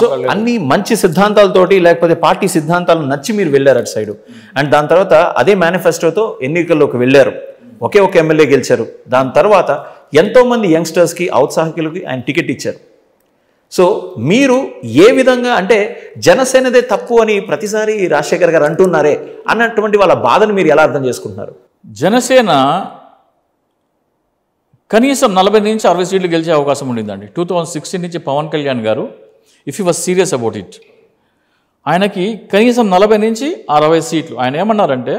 so అన్ని మంచి సిద్ధాంతాలతోటి లేకపోతే పార్టీ సిద్ధాంతాలు నచ్చి మీరు వెళ్ళారు అటు సైడు అండ్ దాని తర్వాత అదే మేనిఫెస్టోతో ఎన్నికల్లోకి వెళ్ళారు ఒకే ఒక ఎమ్మెల్యే గెలిచారు దాని తర్వాత ఎంతోమంది యంగ్స్టర్స్కి ఔత్సాహికులకి ఆయన టికెట్ ఇచ్చారు సో మీరు ఏ విధంగా అంటే జనసేనదే తప్పు అని ప్రతిసారి రాజశేఖర్ గారు అంటున్నారే అన్నటువంటి వాళ్ళ బాధను మీరు ఎలా అర్థం చేసుకుంటున్నారు జనసేన కనీసం నలభై నుంచి అరవై సీట్లు గెలిచే అవకాశం ఉండిందండి టూ థౌజండ్ సిక్స్టీన్ నుంచి Pawan Kalyan garu if you was serious about it ఆయనకి కనీసం నలభై నుంచి అరవై సీట్లు ఆయన ఏమన్నారంటే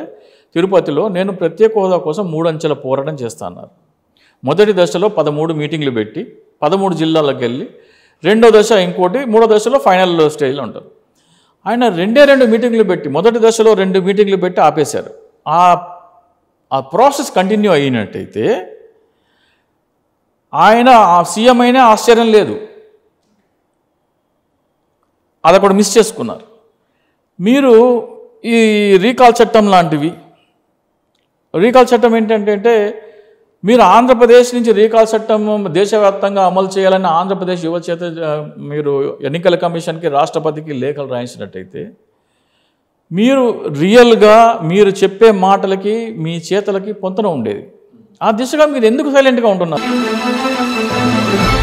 తిరుపతిలో నేను ప్రత్యేక హోదా కోసం మూడు అంచెల పోరాటం చేస్తాన్నారు మొదటి దశలో పదమూడు మీటింగ్లు పెట్టి పదమూడు జిల్లాలకు వెళ్ళి రెండో దశ ఇంకోటి మూడో దశలో ఫైనల్ స్టేజ్లో ఉంటారు ఆయన రెండే రెండు మీటింగ్లు పెట్టి మొదటి దశలో రెండు మీటింగ్లు పెట్టి ఆపేశారు ఆ ప్రాసెస్ కంటిన్యూ అయినట్టయితే ఆయన ఆ సీఎం అయినా ఆశ్చర్యం లేదు అది కూడా మిస్ చేసుకున్నారు మీరు ఈ రీకాల్ చట్టం లాంటివి రీకాల్ చట్టం ఏంటంటే మీరు ఆంధ్రప్రదేశ్ నుంచి రీకాల్ చట్టం దేశవ్యాప్తంగా అమలు చేయాలని ఆంధ్రప్రదేశ్ యువచేత మీరు ఎన్నికల కమిషన్కి రాష్ట్రపతికి లేఖలు రాయించినట్టయితే మీరు రియల్గా మీరు చెప్పే మాటలకి మీ చేతలకి పొంతన ఉండేది ఆ దిశగా మీరు ఎందుకు సైలెంట్గా ఉంటున్నారు